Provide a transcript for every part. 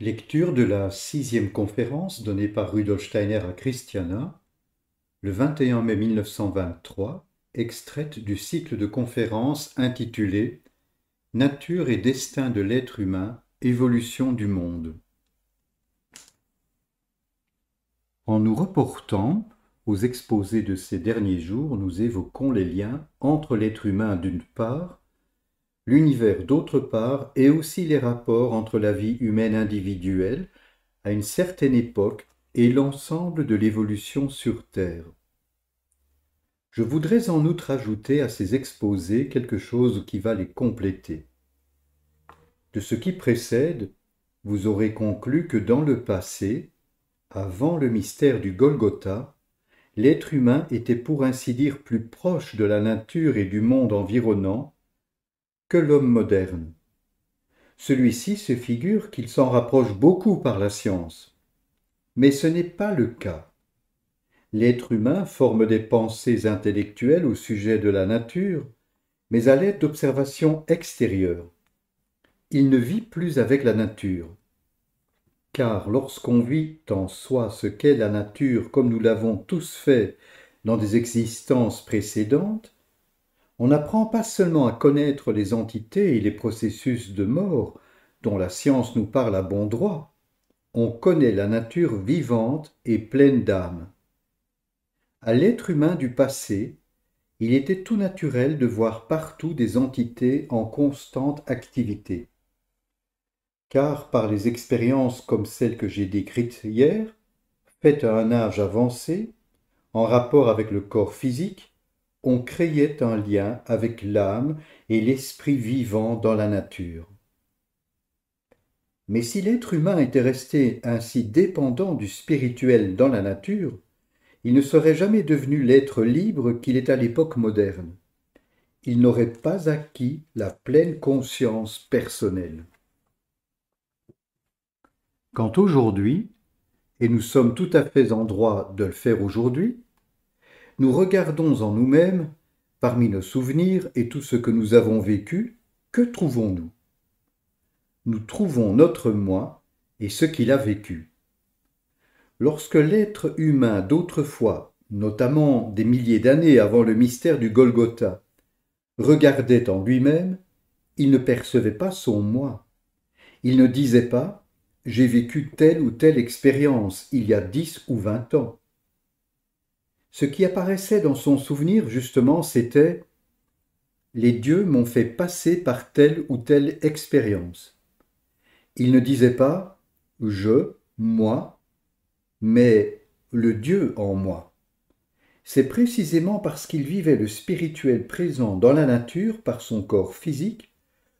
Lecture de la sixième conférence donnée par Rudolf Steiner à Christiana, le 21 mai 1923, extraite du cycle de conférences intitulé Nature et destin de l'être humain, évolution du monde. En nous reportant aux exposés de ces derniers jours, nous évoquons les liens entre l'être humain d'une part l'univers d'autre part et aussi les rapports entre la vie humaine individuelle à une certaine époque et l'ensemble de l'évolution sur Terre. Je voudrais en outre ajouter à ces exposés quelque chose qui va les compléter. De ce qui précède, vous aurez conclu que dans le passé, avant le mystère du Golgotha, l'être humain était pour ainsi dire plus proche de la nature et du monde environnant que l'homme moderne. Celui-ci se figure qu'il s'en rapproche beaucoup par la science. Mais ce n'est pas le cas. L'être humain forme des pensées intellectuelles au sujet de la nature, mais à l'aide d'observations extérieures. Il ne vit plus avec la nature. Car lorsqu'on vit en soi ce qu'est la nature comme nous l'avons tous fait dans des existences précédentes, on n'apprend pas seulement à connaître les entités et les processus de mort dont la science nous parle à bon droit, on connaît la nature vivante et pleine d'âme. À l'être humain du passé, il était tout naturel de voir partout des entités en constante activité. Car par les expériences comme celles que j'ai décrites hier, faites à un âge avancé, en rapport avec le corps physique, on créait un lien avec l'âme et l'esprit vivant dans la nature. Mais si l'être humain était resté ainsi dépendant du spirituel dans la nature, il ne serait jamais devenu l'être libre qu'il est à l'époque moderne. Il n'aurait pas acquis la pleine conscience personnelle. Quand aujourd'hui, et nous sommes tout à fait en droit de le faire aujourd'hui, nous regardons en nous-mêmes, parmi nos souvenirs et tout ce que nous avons vécu, que trouvons-nous Nous trouvons notre moi et ce qu'il a vécu. Lorsque l'être humain d'autrefois, notamment des milliers d'années avant le mystère du Golgotha, regardait en lui-même, il ne percevait pas son moi. Il ne disait pas j'ai vécu telle ou telle expérience il y a dix ou vingt ans. Ce qui apparaissait dans son souvenir, justement, c'était ⁇ Les dieux m'ont fait passer par telle ou telle expérience ⁇ Il ne disait pas ⁇ Je, moi ⁇ mais ⁇ le Dieu en moi ⁇ c'est précisément parce qu'il vivait le spirituel présent dans la nature par son corps physique,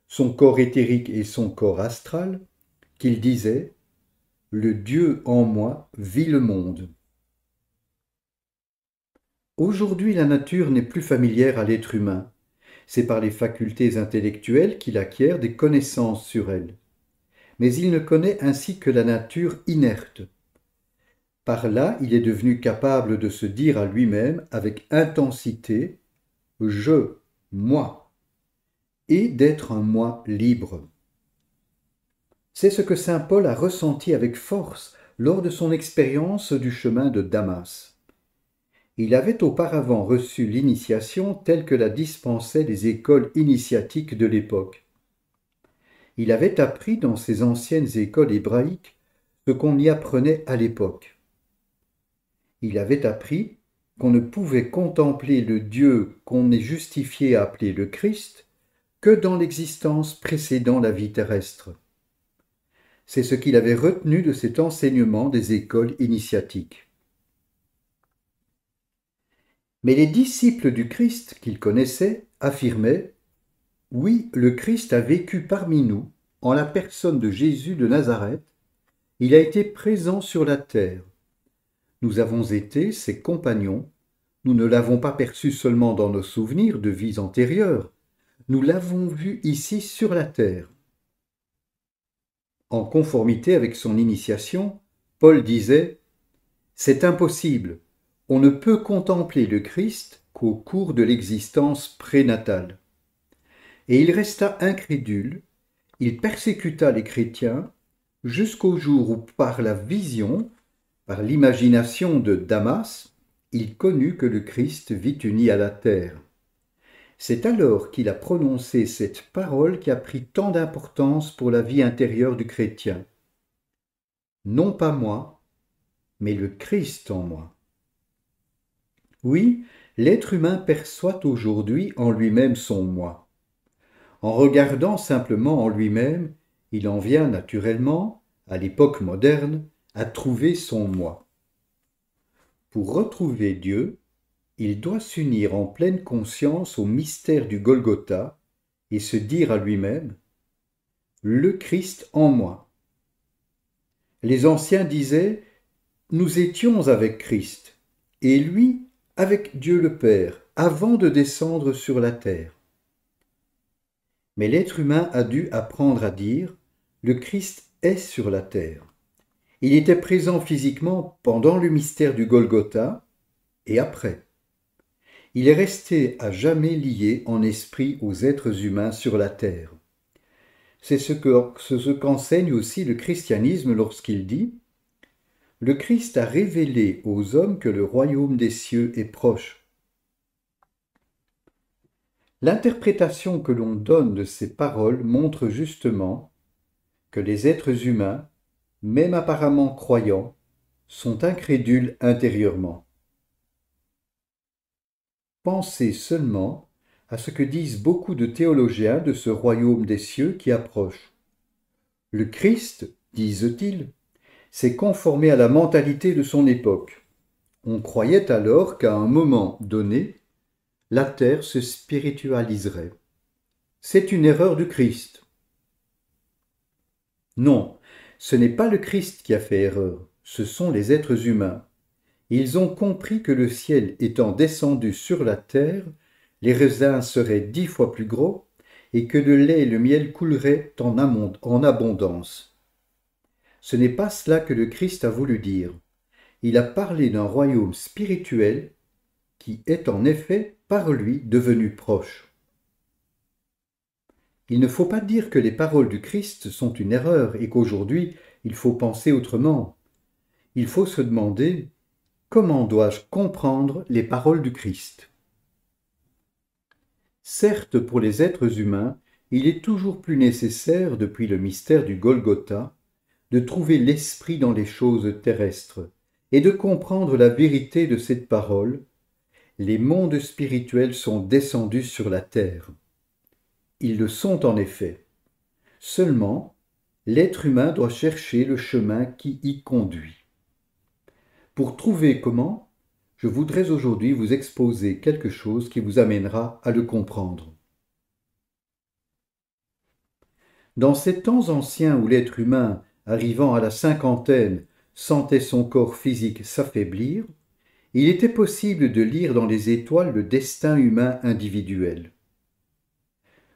son corps éthérique et son corps astral, qu'il disait ⁇ Le Dieu en moi vit le monde ⁇ Aujourd'hui, la nature n'est plus familière à l'être humain. C'est par les facultés intellectuelles qu'il acquiert des connaissances sur elle. Mais il ne connaît ainsi que la nature inerte. Par là, il est devenu capable de se dire à lui-même avec intensité ⁇ je, moi ⁇ et d'être un moi libre. C'est ce que Saint Paul a ressenti avec force lors de son expérience du chemin de Damas il avait auparavant reçu l'initiation telle que la dispensaient les écoles initiatiques de l'époque. Il avait appris dans ces anciennes écoles hébraïques ce qu'on y apprenait à l'époque. Il avait appris qu'on ne pouvait contempler le Dieu qu'on est justifié à appeler le Christ que dans l'existence précédant la vie terrestre. C'est ce qu'il avait retenu de cet enseignement des écoles initiatiques. Mais les disciples du Christ qu'il connaissait affirmaient Oui, le Christ a vécu parmi nous en la personne de Jésus de Nazareth. Il a été présent sur la terre. Nous avons été ses compagnons. Nous ne l'avons pas perçu seulement dans nos souvenirs de vies antérieures. Nous l'avons vu ici sur la terre. En conformité avec son initiation, Paul disait C'est impossible, on ne peut contempler le Christ qu'au cours de l'existence prénatale. Et il resta incrédule, il persécuta les chrétiens jusqu'au jour où par la vision, par l'imagination de Damas, il connut que le Christ vit uni à la terre. C'est alors qu'il a prononcé cette parole qui a pris tant d'importance pour la vie intérieure du chrétien. Non pas moi, mais le Christ en moi. Oui, l'être humain perçoit aujourd'hui en lui-même son moi. En regardant simplement en lui-même, il en vient naturellement, à l'époque moderne, à trouver son moi. Pour retrouver Dieu, il doit s'unir en pleine conscience au mystère du Golgotha et se dire à lui-même Le Christ en moi. Les anciens disaient Nous étions avec Christ, et lui avec Dieu le Père avant de descendre sur la terre. Mais l'être humain a dû apprendre à dire le Christ est sur la terre. Il était présent physiquement pendant le mystère du Golgotha et après. Il est resté à jamais lié en esprit aux êtres humains sur la terre. C'est ce qu'enseigne aussi le christianisme lorsqu'il dit le Christ a révélé aux hommes que le royaume des cieux est proche. L'interprétation que l'on donne de ces paroles montre justement que les êtres humains, même apparemment croyants, sont incrédules intérieurement. Pensez seulement à ce que disent beaucoup de théologiens de ce royaume des cieux qui approche. Le Christ, disent-ils, s'est conformé à la mentalité de son époque. On croyait alors qu'à un moment donné, la terre se spiritualiserait. C'est une erreur du Christ. Non, ce n'est pas le Christ qui a fait erreur, ce sont les êtres humains. Ils ont compris que le ciel étant descendu sur la terre, les raisins seraient dix fois plus gros, et que le lait et le miel couleraient en, abondance. Ce n'est pas cela que le Christ a voulu dire. Il a parlé d'un royaume spirituel qui est en effet par lui devenu proche. Il ne faut pas dire que les paroles du Christ sont une erreur et qu'aujourd'hui il faut penser autrement. Il faut se demander comment dois-je comprendre les paroles du Christ Certes, pour les êtres humains, il est toujours plus nécessaire, depuis le mystère du Golgotha, de trouver l'esprit dans les choses terrestres et de comprendre la vérité de cette parole, les mondes spirituels sont descendus sur la terre. Ils le sont en effet. Seulement, l'être humain doit chercher le chemin qui y conduit. Pour trouver comment, je voudrais aujourd'hui vous exposer quelque chose qui vous amènera à le comprendre. Dans ces temps anciens où l'être humain arrivant à la cinquantaine, sentait son corps physique s'affaiblir, il était possible de lire dans les étoiles le destin humain individuel.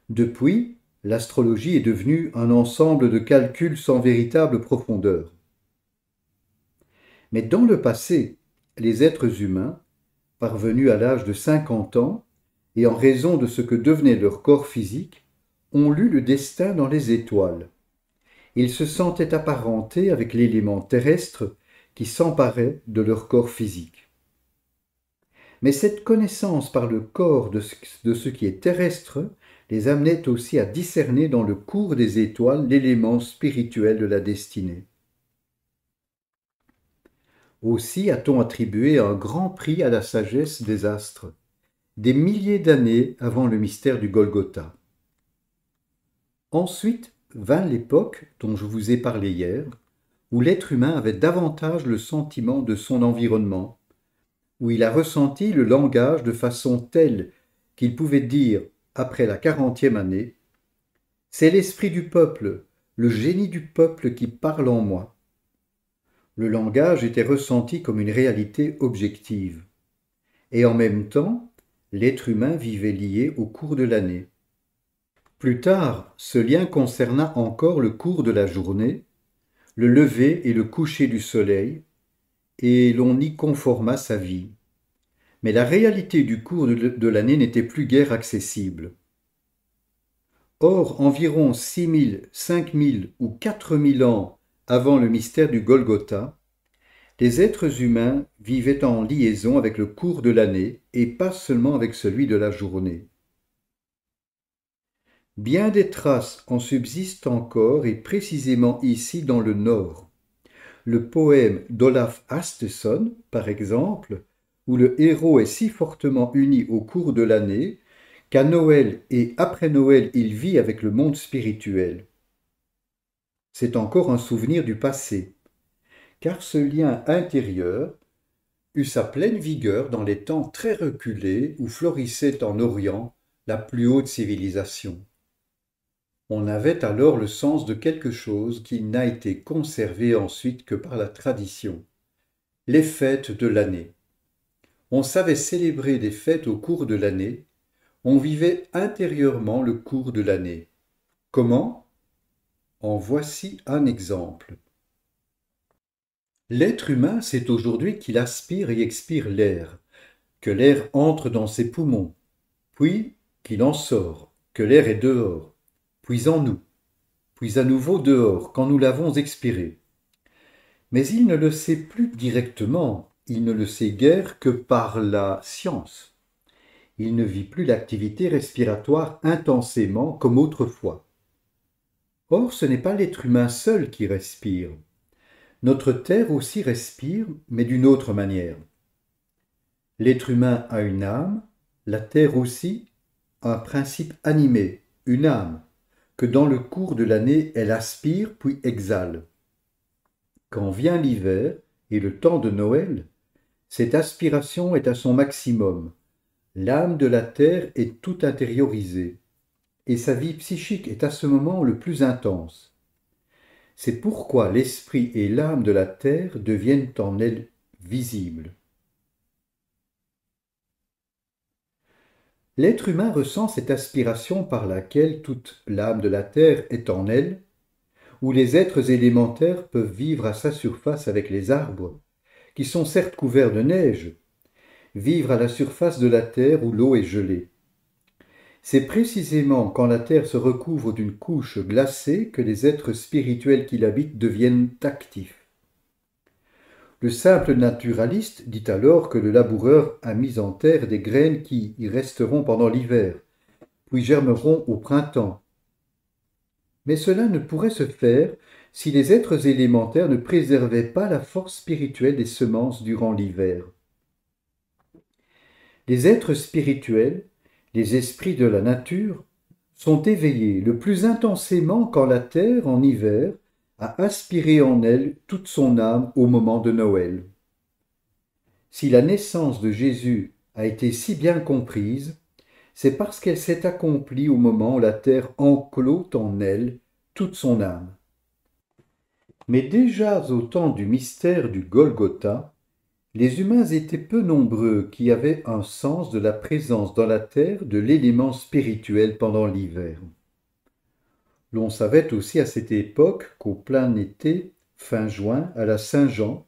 Depuis, l'astrologie est devenue un ensemble de calculs sans véritable profondeur. Mais dans le passé, les êtres humains, parvenus à l'âge de 50 ans, et en raison de ce que devenait leur corps physique, ont lu le destin dans les étoiles ils se sentaient apparentés avec l'élément terrestre qui s'emparait de leur corps physique. Mais cette connaissance par le corps de ce qui est terrestre les amenait aussi à discerner dans le cours des étoiles l'élément spirituel de la destinée. Aussi a-t-on attribué un grand prix à la sagesse des astres, des milliers d'années avant le mystère du Golgotha. Ensuite, vint l'époque dont je vous ai parlé hier, où l'être humain avait davantage le sentiment de son environnement, où il a ressenti le langage de façon telle qu'il pouvait dire, après la quarantième année, C'est l'esprit du peuple, le génie du peuple qui parle en moi. Le langage était ressenti comme une réalité objective. Et en même temps, l'être humain vivait lié au cours de l'année. Plus tard, ce lien concerna encore le cours de la journée, le lever et le coucher du soleil, et l'on y conforma sa vie. Mais la réalité du cours de l'année n'était plus guère accessible. Or, environ 6000, 5000 ou 4000 ans avant le mystère du Golgotha, les êtres humains vivaient en liaison avec le cours de l'année et pas seulement avec celui de la journée. Bien des traces en subsistent encore et précisément ici dans le nord. Le poème d'Olaf Asteson, par exemple, où le héros est si fortement uni au cours de l'année qu'à Noël et après Noël il vit avec le monde spirituel. C'est encore un souvenir du passé, car ce lien intérieur eut sa pleine vigueur dans les temps très reculés où florissait en Orient la plus haute civilisation on avait alors le sens de quelque chose qui n'a été conservé ensuite que par la tradition, les fêtes de l'année. On savait célébrer des fêtes au cours de l'année, on vivait intérieurement le cours de l'année. Comment En voici un exemple. L'être humain sait aujourd'hui qu'il aspire et expire l'air, que l'air entre dans ses poumons, puis qu'il en sort, que l'air est dehors, puis en nous, puis à nouveau dehors, quand nous l'avons expiré. Mais il ne le sait plus directement, il ne le sait guère que par la science. Il ne vit plus l'activité respiratoire intensément comme autrefois. Or, ce n'est pas l'être humain seul qui respire. Notre Terre aussi respire, mais d'une autre manière. L'être humain a une âme, la Terre aussi a un principe animé, une âme, que dans le cours de l'année elle aspire puis exhale. Quand vient l'hiver et le temps de Noël, cette aspiration est à son maximum. L'âme de la terre est tout intériorisée, et sa vie psychique est à ce moment le plus intense. C'est pourquoi l'esprit et l'âme de la terre deviennent en elle visibles. l'être humain ressent cette aspiration par laquelle toute l'âme de la terre est en elle, où les êtres élémentaires peuvent vivre à sa surface avec les arbres, qui sont certes couverts de neige, vivre à la surface de la terre où l'eau est gelée. C'est précisément quand la terre se recouvre d'une couche glacée que les êtres spirituels qui l'habitent deviennent actifs. Le simple naturaliste dit alors que le laboureur a mis en terre des graines qui y resteront pendant l'hiver, puis germeront au printemps. Mais cela ne pourrait se faire si les êtres élémentaires ne préservaient pas la force spirituelle des semences durant l'hiver. Les êtres spirituels, les esprits de la nature, sont éveillés le plus intensément quand la terre, en hiver, a inspiré en elle toute son âme au moment de Noël. Si la naissance de Jésus a été si bien comprise, c'est parce qu'elle s'est accomplie au moment où la terre enclôt en elle toute son âme. Mais déjà au temps du mystère du Golgotha, les humains étaient peu nombreux qui avaient un sens de la présence dans la terre de l'élément spirituel pendant l'hiver. L'on savait aussi à cette époque qu'au plein été, fin juin, à la Saint-Jean,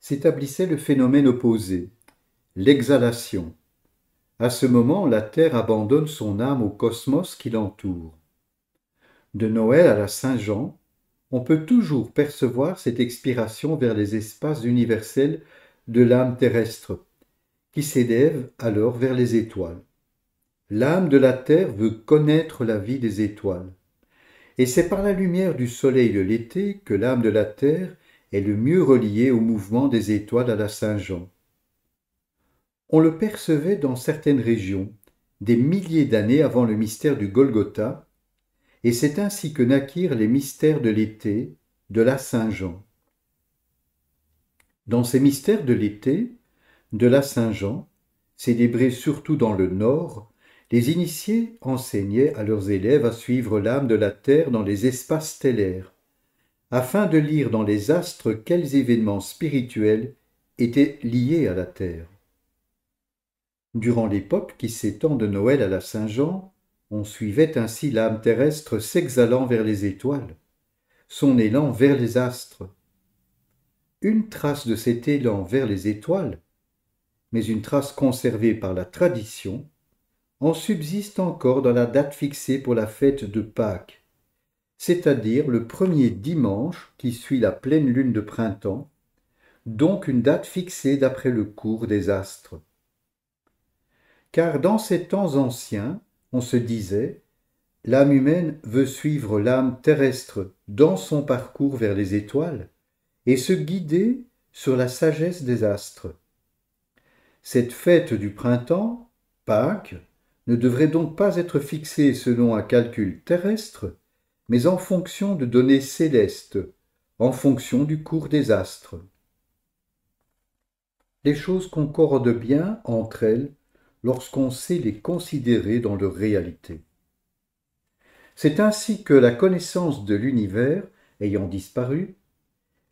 s'établissait le phénomène opposé, l'exhalation. À ce moment, la terre abandonne son âme au cosmos qui l'entoure. De Noël à la Saint-Jean, on peut toujours percevoir cette expiration vers les espaces universels de l'âme terrestre, qui s'élève alors vers les étoiles. L'âme de la terre veut connaître la vie des étoiles et c'est par la lumière du soleil de l'été que l'âme de la terre est le mieux reliée au mouvement des étoiles à la Saint-Jean. On le percevait dans certaines régions, des milliers d'années avant le mystère du Golgotha, et c'est ainsi que naquirent les mystères de l'été, de la Saint-Jean. Dans ces mystères de l'été, de la Saint-Jean, célébrés surtout dans le nord, les initiés enseignaient à leurs élèves à suivre l'âme de la Terre dans les espaces stellaires, afin de lire dans les astres quels événements spirituels étaient liés à la Terre. Durant l'époque qui s'étend de Noël à la Saint-Jean, on suivait ainsi l'âme terrestre s'exhalant vers les étoiles, son élan vers les astres. Une trace de cet élan vers les étoiles, mais une trace conservée par la tradition, en subsiste encore dans la date fixée pour la fête de Pâques, c'est-à-dire le premier dimanche qui suit la pleine lune de printemps, donc une date fixée d'après le cours des astres. Car dans ces temps anciens, on se disait, l'âme humaine veut suivre l'âme terrestre dans son parcours vers les étoiles et se guider sur la sagesse des astres. Cette fête du printemps, Pâques, ne devrait donc pas être fixé selon un calcul terrestre, mais en fonction de données célestes, en fonction du cours des astres. Les choses concordent bien entre elles lorsqu'on sait les considérer dans leur réalité. C'est ainsi que la connaissance de l'univers ayant disparu,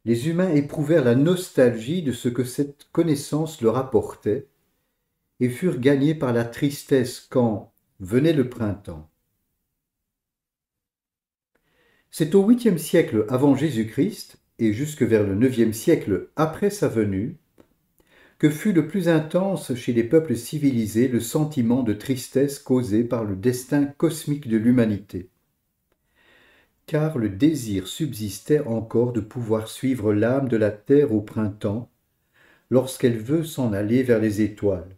les humains éprouvèrent la nostalgie de ce que cette connaissance leur apportait, et furent gagnés par la tristesse quand venait le printemps. C'est au 8e siècle avant Jésus-Christ et jusque vers le 9e siècle après sa venue que fut le plus intense chez les peuples civilisés le sentiment de tristesse causé par le destin cosmique de l'humanité. Car le désir subsistait encore de pouvoir suivre l'âme de la Terre au printemps, lorsqu'elle veut s'en aller vers les étoiles.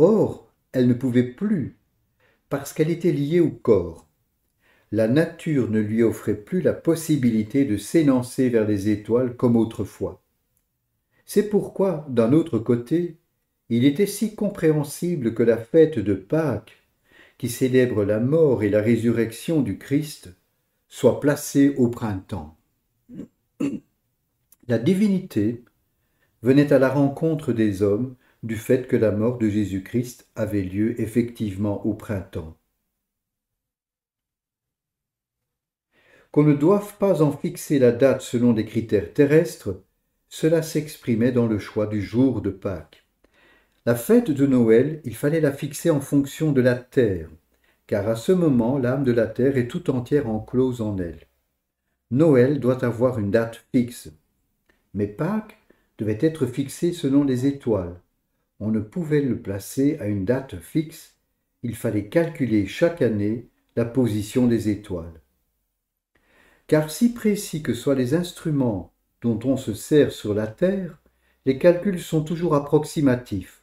Or, elle ne pouvait plus, parce qu'elle était liée au corps. La nature ne lui offrait plus la possibilité de s'élancer vers les étoiles comme autrefois. C'est pourquoi, d'un autre côté, il était si compréhensible que la fête de Pâques, qui célèbre la mort et la résurrection du Christ, soit placée au printemps. La divinité venait à la rencontre des hommes du fait que la mort de Jésus-Christ avait lieu effectivement au printemps. Qu'on ne doive pas en fixer la date selon des critères terrestres, cela s'exprimait dans le choix du jour de Pâques. La fête de Noël, il fallait la fixer en fonction de la terre, car à ce moment l'âme de la terre est tout entière enclose en elle. Noël doit avoir une date fixe, mais Pâques devait être fixée selon les étoiles, on ne pouvait le placer à une date fixe, il fallait calculer chaque année la position des étoiles. Car si précis que soient les instruments dont on se sert sur la Terre, les calculs sont toujours approximatifs.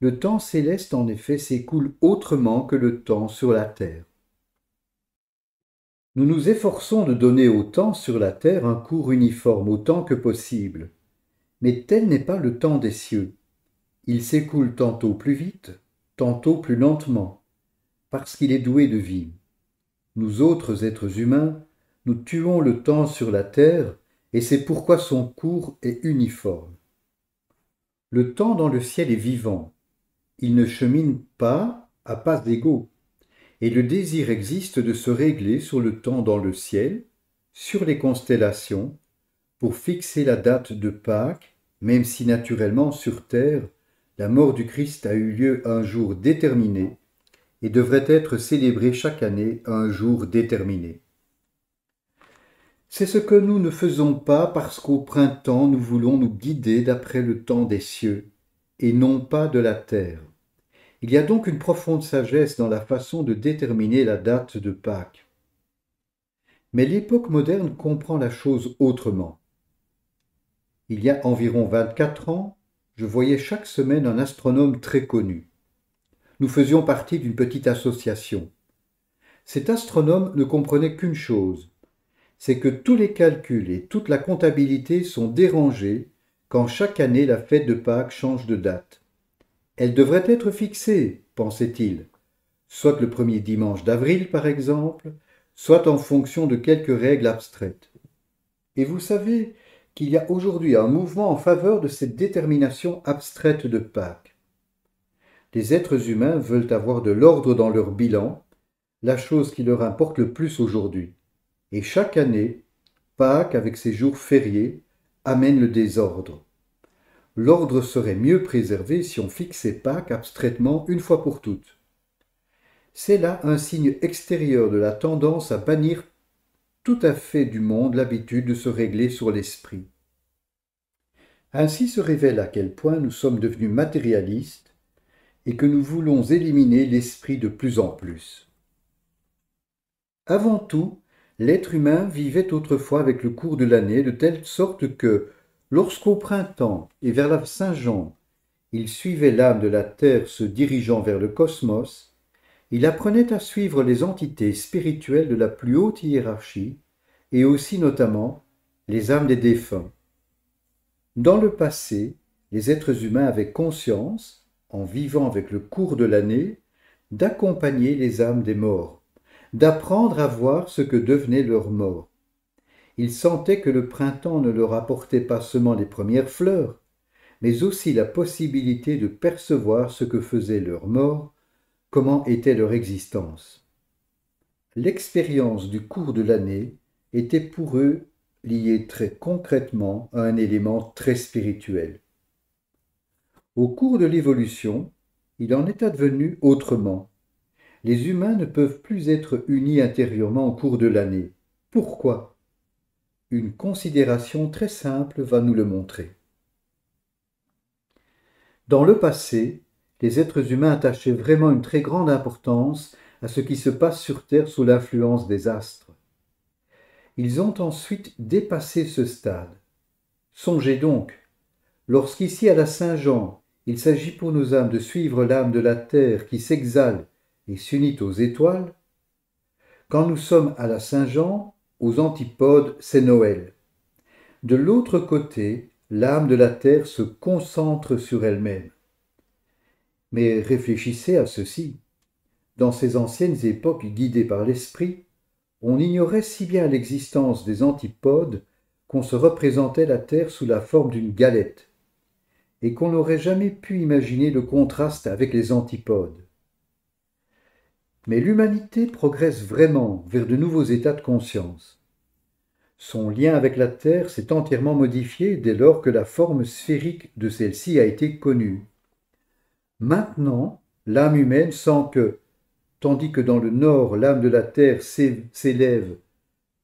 Le temps céleste en effet s'écoule autrement que le temps sur la Terre. Nous nous efforçons de donner au temps sur la terre un cours uniforme autant que possible. Mais tel n'est pas le temps des cieux. Il s'écoule tantôt plus vite, tantôt plus lentement, parce qu'il est doué de vie. Nous autres êtres humains, nous tuons le temps sur la terre, et c'est pourquoi son cours est uniforme. Le temps dans le ciel est vivant. Il ne chemine pas à pas d'égaux. Et le désir existe de se régler sur le temps dans le ciel, sur les constellations, pour fixer la date de Pâques, même si naturellement sur Terre, la mort du Christ a eu lieu un jour déterminé et devrait être célébrée chaque année un jour déterminé. C'est ce que nous ne faisons pas parce qu'au printemps nous voulons nous guider d'après le temps des cieux, et non pas de la terre. Il y a donc une profonde sagesse dans la façon de déterminer la date de Pâques. Mais l'époque moderne comprend la chose autrement. Il y a environ 24 ans, je voyais chaque semaine un astronome très connu. Nous faisions partie d'une petite association. Cet astronome ne comprenait qu'une chose, c'est que tous les calculs et toute la comptabilité sont dérangés quand chaque année la fête de Pâques change de date. Elle devrait être fixée, pensait-il, soit le premier dimanche d'avril par exemple, soit en fonction de quelques règles abstraites. Et vous savez, qu'il y a aujourd'hui un mouvement en faveur de cette détermination abstraite de Pâques. Les êtres humains veulent avoir de l'ordre dans leur bilan, la chose qui leur importe le plus aujourd'hui. Et chaque année, Pâques, avec ses jours fériés, amène le désordre. L'ordre serait mieux préservé si on fixait Pâques abstraitement une fois pour toutes. C'est là un signe extérieur de la tendance à bannir tout à fait du monde l'habitude de se régler sur l'esprit. Ainsi se révèle à quel point nous sommes devenus matérialistes et que nous voulons éliminer l'esprit de plus en plus. Avant tout, l'être humain vivait autrefois avec le cours de l'année de telle sorte que, lorsqu'au printemps et vers la Saint-Jean, il suivait l'âme de la terre se dirigeant vers le cosmos, il apprenait à suivre les entités spirituelles de la plus haute hiérarchie et aussi notamment les âmes des défunts. Dans le passé, les êtres humains avaient conscience, en vivant avec le cours de l'année, d'accompagner les âmes des morts, d'apprendre à voir ce que devenait leur mort. Ils sentaient que le printemps ne leur apportait pas seulement les premières fleurs, mais aussi la possibilité de percevoir ce que faisait leur mort comment était leur existence. L'expérience du cours de l'année était pour eux liée très concrètement à un élément très spirituel. Au cours de l'évolution, il en est advenu autrement. Les humains ne peuvent plus être unis intérieurement au cours de l'année. Pourquoi Une considération très simple va nous le montrer. Dans le passé, les êtres humains attachaient vraiment une très grande importance à ce qui se passe sur Terre sous l'influence des astres. Ils ont ensuite dépassé ce stade. Songez donc, lorsqu'ici à la Saint-Jean, il s'agit pour nos âmes de suivre l'âme de la Terre qui s'exhale et s'unit aux étoiles, quand nous sommes à la Saint-Jean, aux antipodes, c'est Noël. De l'autre côté, l'âme de la Terre se concentre sur elle-même. Mais réfléchissez à ceci. Dans ces anciennes époques guidées par l'esprit, on ignorait si bien l'existence des antipodes qu'on se représentait la Terre sous la forme d'une galette, et qu'on n'aurait jamais pu imaginer le contraste avec les antipodes. Mais l'humanité progresse vraiment vers de nouveaux états de conscience. Son lien avec la Terre s'est entièrement modifié dès lors que la forme sphérique de celle-ci a été connue. Maintenant, l'âme humaine sent que, tandis que dans le nord, l'âme de la terre s'élève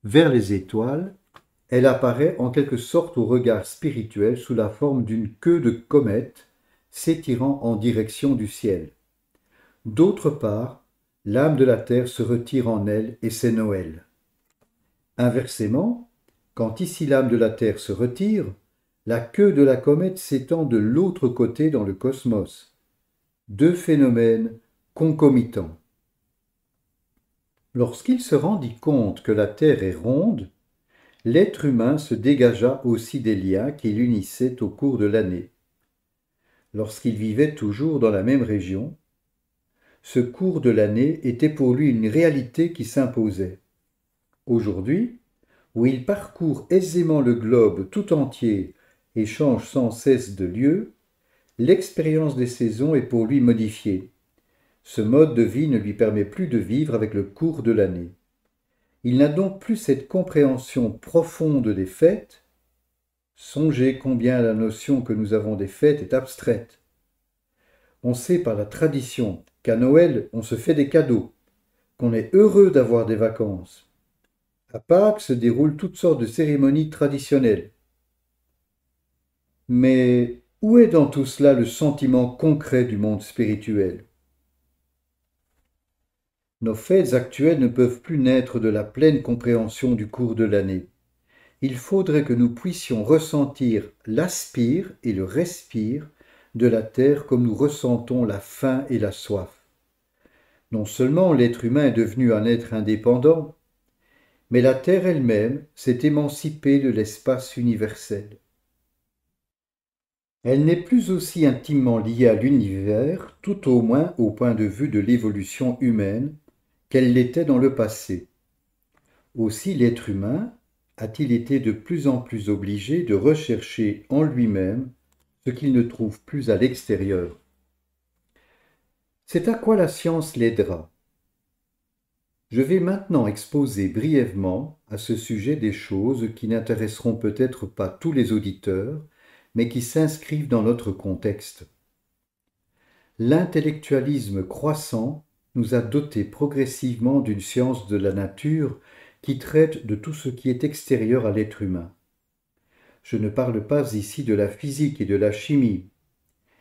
vers les étoiles, elle apparaît en quelque sorte au regard spirituel sous la forme d'une queue de comète s'étirant en direction du ciel. D'autre part, l'âme de la terre se retire en elle et c'est Noël. Inversement, quand ici l'âme de la terre se retire, la queue de la comète s'étend de l'autre côté dans le cosmos deux phénomènes concomitants. Lorsqu'il se rendit compte que la Terre est ronde, l'être humain se dégagea aussi des liens qui l'unissaient au cours de l'année. Lorsqu'il vivait toujours dans la même région, ce cours de l'année était pour lui une réalité qui s'imposait. Aujourd'hui, où il parcourt aisément le globe tout entier et change sans cesse de lieu, l'expérience des saisons est pour lui modifiée. Ce mode de vie ne lui permet plus de vivre avec le cours de l'année. Il n'a donc plus cette compréhension profonde des fêtes. Songez combien la notion que nous avons des fêtes est abstraite. On sait par la tradition qu'à Noël, on se fait des cadeaux, qu'on est heureux d'avoir des vacances. À Pâques se déroulent toutes sortes de cérémonies traditionnelles. Mais où est dans tout cela le sentiment concret du monde spirituel Nos faits actuels ne peuvent plus naître de la pleine compréhension du cours de l'année. Il faudrait que nous puissions ressentir l'aspire et le respire de la terre comme nous ressentons la faim et la soif. Non seulement l'être humain est devenu un être indépendant, mais la terre elle-même s'est émancipée de l'espace universel elle n'est plus aussi intimement liée à l'univers, tout au moins au point de vue de l'évolution humaine, qu'elle l'était dans le passé. Aussi l'être humain a-t-il été de plus en plus obligé de rechercher en lui-même ce qu'il ne trouve plus à l'extérieur. C'est à quoi la science l'aidera. Je vais maintenant exposer brièvement à ce sujet des choses qui n'intéresseront peut-être pas tous les auditeurs, mais qui s'inscrivent dans notre contexte. L'intellectualisme croissant nous a dotés progressivement d'une science de la nature qui traite de tout ce qui est extérieur à l'être humain. Je ne parle pas ici de la physique et de la chimie,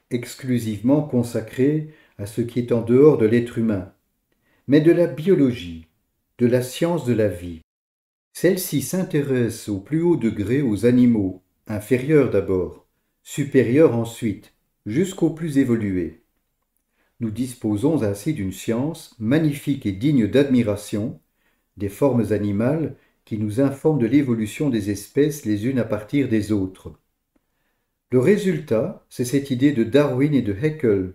exclusivement consacrées à ce qui est en dehors de l'être humain, mais de la biologie, de la science de la vie. Celle-ci s'intéresse au plus haut degré aux animaux, inférieur d'abord, supérieur ensuite, jusqu'au plus évolué. Nous disposons ainsi d'une science magnifique et digne d'admiration, des formes animales qui nous informent de l'évolution des espèces les unes à partir des autres. Le résultat, c'est cette idée de Darwin et de Haeckel,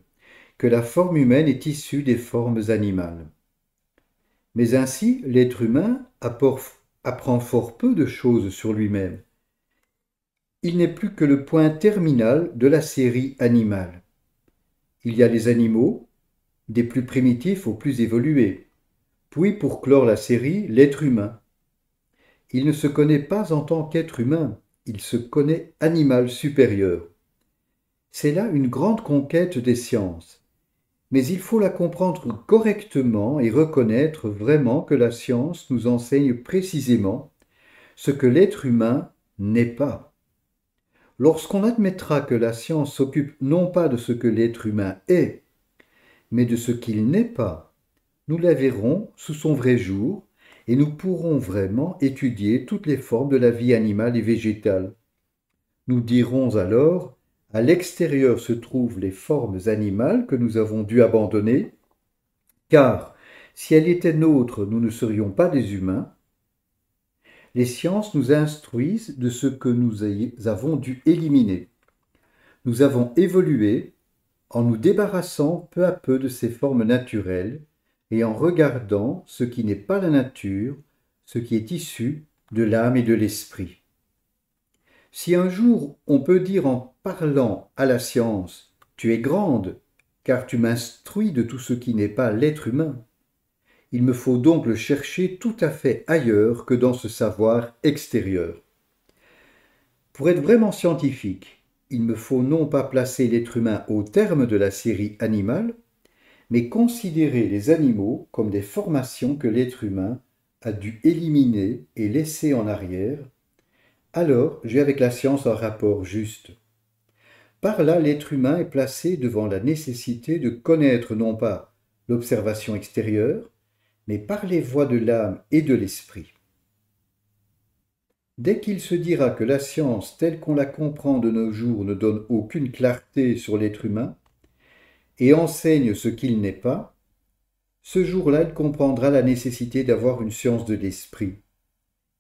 que la forme humaine est issue des formes animales. Mais ainsi, l'être humain apprend fort peu de choses sur lui-même il n'est plus que le point terminal de la série animale. Il y a les animaux, des plus primitifs aux plus évolués, puis pour clore la série, l'être humain. Il ne se connaît pas en tant qu'être humain, il se connaît animal supérieur. C'est là une grande conquête des sciences, mais il faut la comprendre correctement et reconnaître vraiment que la science nous enseigne précisément ce que l'être humain n'est pas. Lorsqu'on admettra que la science s'occupe non pas de ce que l'être humain est, mais de ce qu'il n'est pas, nous la verrons sous son vrai jour et nous pourrons vraiment étudier toutes les formes de la vie animale et végétale. Nous dirons alors, à l'extérieur se trouvent les formes animales que nous avons dû abandonner, car si elles étaient nôtres, nous ne serions pas des humains, les sciences nous instruisent de ce que nous avons dû éliminer. Nous avons évolué en nous débarrassant peu à peu de ces formes naturelles et en regardant ce qui n'est pas la nature, ce qui est issu de l'âme et de l'esprit. Si un jour on peut dire en parlant à la science Tu es grande, car tu m'instruis de tout ce qui n'est pas l'être humain, il me faut donc le chercher tout à fait ailleurs que dans ce savoir extérieur. Pour être vraiment scientifique, il me faut non pas placer l'être humain au terme de la série animale, mais considérer les animaux comme des formations que l'être humain a dû éliminer et laisser en arrière, alors j'ai avec la science un rapport juste. Par là, l'être humain est placé devant la nécessité de connaître non pas l'observation extérieure, mais par les voies de l'âme et de l'esprit. Dès qu'il se dira que la science telle qu'on la comprend de nos jours ne donne aucune clarté sur l'être humain et enseigne ce qu'il n'est pas, ce jour-là il comprendra la nécessité d'avoir une science de l'esprit.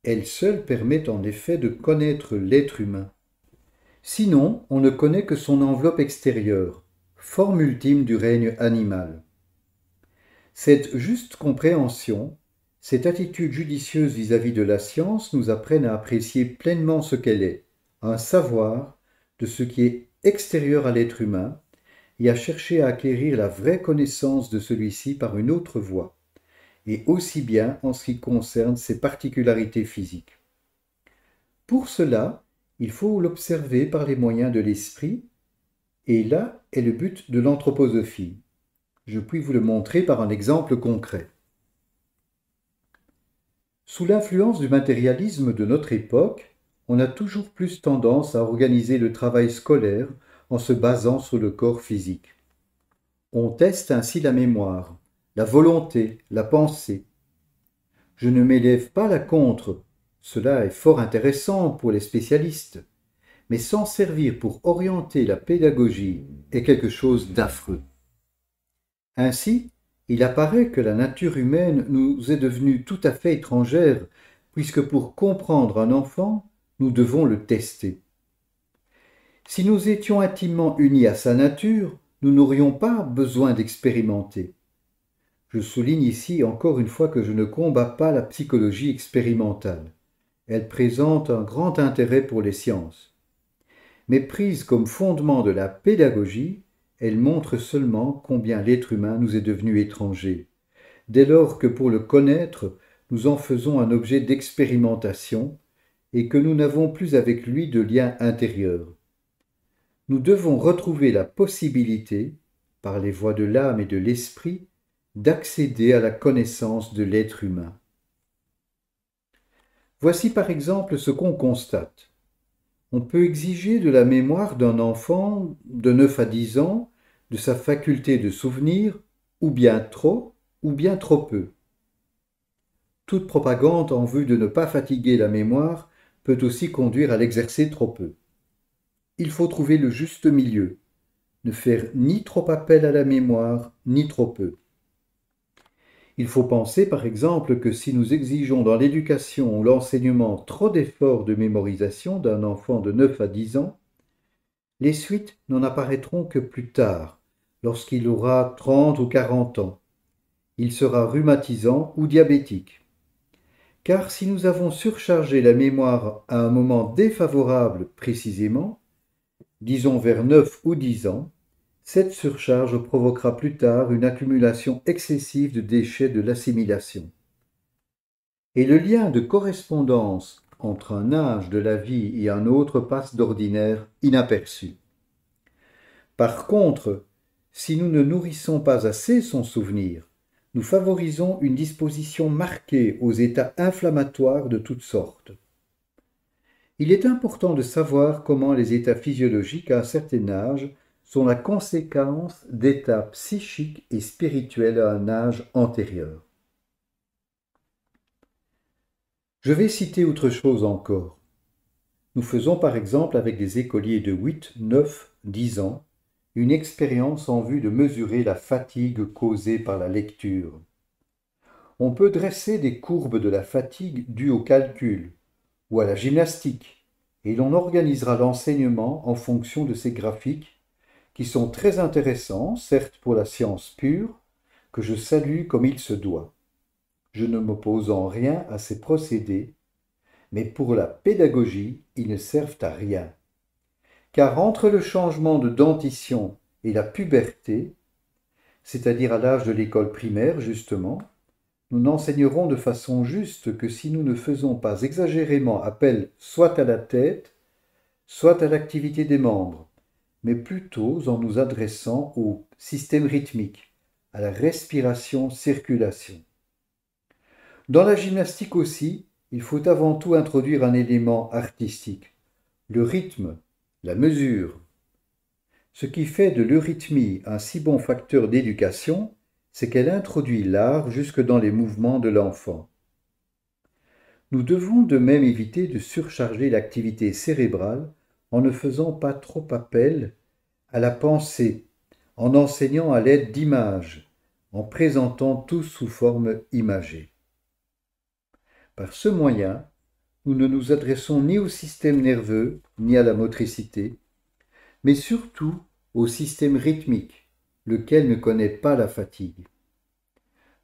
Elle seule permet en effet de connaître l'être humain. Sinon, on ne connaît que son enveloppe extérieure, forme ultime du règne animal. Cette juste compréhension, cette attitude judicieuse vis-à-vis de la science nous apprennent à apprécier pleinement ce qu'elle est, un savoir de ce qui est extérieur à l'être humain, et à chercher à acquérir la vraie connaissance de celui-ci par une autre voie, et aussi bien en ce qui concerne ses particularités physiques. Pour cela, il faut l'observer par les moyens de l'esprit, et là est le but de l'anthroposophie, je puis vous le montrer par un exemple concret. Sous l'influence du matérialisme de notre époque, on a toujours plus tendance à organiser le travail scolaire en se basant sur le corps physique. On teste ainsi la mémoire, la volonté, la pensée. Je ne m'élève pas la contre, cela est fort intéressant pour les spécialistes, mais s'en servir pour orienter la pédagogie est quelque chose d'affreux. Ainsi, il apparaît que la nature humaine nous est devenue tout à fait étrangère, puisque pour comprendre un enfant, nous devons le tester. Si nous étions intimement unis à sa nature, nous n'aurions pas besoin d'expérimenter. Je souligne ici encore une fois que je ne combats pas la psychologie expérimentale. Elle présente un grand intérêt pour les sciences. Mais prise comme fondement de la pédagogie, elle montre seulement combien l'être humain nous est devenu étranger. Dès lors que pour le connaître, nous en faisons un objet d'expérimentation et que nous n'avons plus avec lui de lien intérieur. Nous devons retrouver la possibilité, par les voies de l'âme et de l'esprit, d'accéder à la connaissance de l'être humain. Voici par exemple ce qu'on constate. On peut exiger de la mémoire d'un enfant de 9 à 10 ans de sa faculté de souvenir, ou bien trop, ou bien trop peu. Toute propagande en vue de ne pas fatiguer la mémoire peut aussi conduire à l'exercer trop peu. Il faut trouver le juste milieu, ne faire ni trop appel à la mémoire, ni trop peu. Il faut penser par exemple que si nous exigeons dans l'éducation ou l'enseignement trop d'efforts de mémorisation d'un enfant de 9 à 10 ans, les suites n'en apparaîtront que plus tard, lorsqu'il aura 30 ou 40 ans. Il sera rhumatisant ou diabétique. Car si nous avons surchargé la mémoire à un moment défavorable précisément, disons vers 9 ou 10 ans, cette surcharge provoquera plus tard une accumulation excessive de déchets de l'assimilation. Et le lien de correspondance entre un âge de la vie et un autre passe d'ordinaire inaperçu. Par contre, si nous ne nourrissons pas assez son souvenir, nous favorisons une disposition marquée aux états inflammatoires de toutes sortes. Il est important de savoir comment les états physiologiques à un certain âge sont la conséquence d'états psychiques et spirituels à un âge antérieur. Je vais citer autre chose encore. Nous faisons par exemple avec des écoliers de 8, 9, 10 ans une expérience en vue de mesurer la fatigue causée par la lecture. On peut dresser des courbes de la fatigue due au calcul ou à la gymnastique, et l'on organisera l'enseignement en fonction de ces graphiques qui sont très intéressants, certes pour la science pure, que je salue comme il se doit. Je ne m'oppose en rien à ces procédés, mais pour la pédagogie, ils ne servent à rien car entre le changement de dentition et la puberté, c'est-à-dire à, l'âge de l'école primaire justement, nous n'enseignerons de façon juste que si nous ne faisons pas exagérément appel soit à la tête, soit à l'activité des membres, mais plutôt en nous adressant au système rythmique, à la respiration-circulation. Dans la gymnastique aussi, il faut avant tout introduire un élément artistique, le rythme la mesure. Ce qui fait de l'eurythmie un si bon facteur d'éducation, c'est qu'elle introduit l'art jusque dans les mouvements de l'enfant. Nous devons de même éviter de surcharger l'activité cérébrale en ne faisant pas trop appel à la pensée, en enseignant à l'aide d'images, en présentant tout sous forme imagée. Par ce moyen, nous ne nous adressons ni au système nerveux, ni à la motricité, mais surtout au système rythmique, lequel ne connaît pas la fatigue.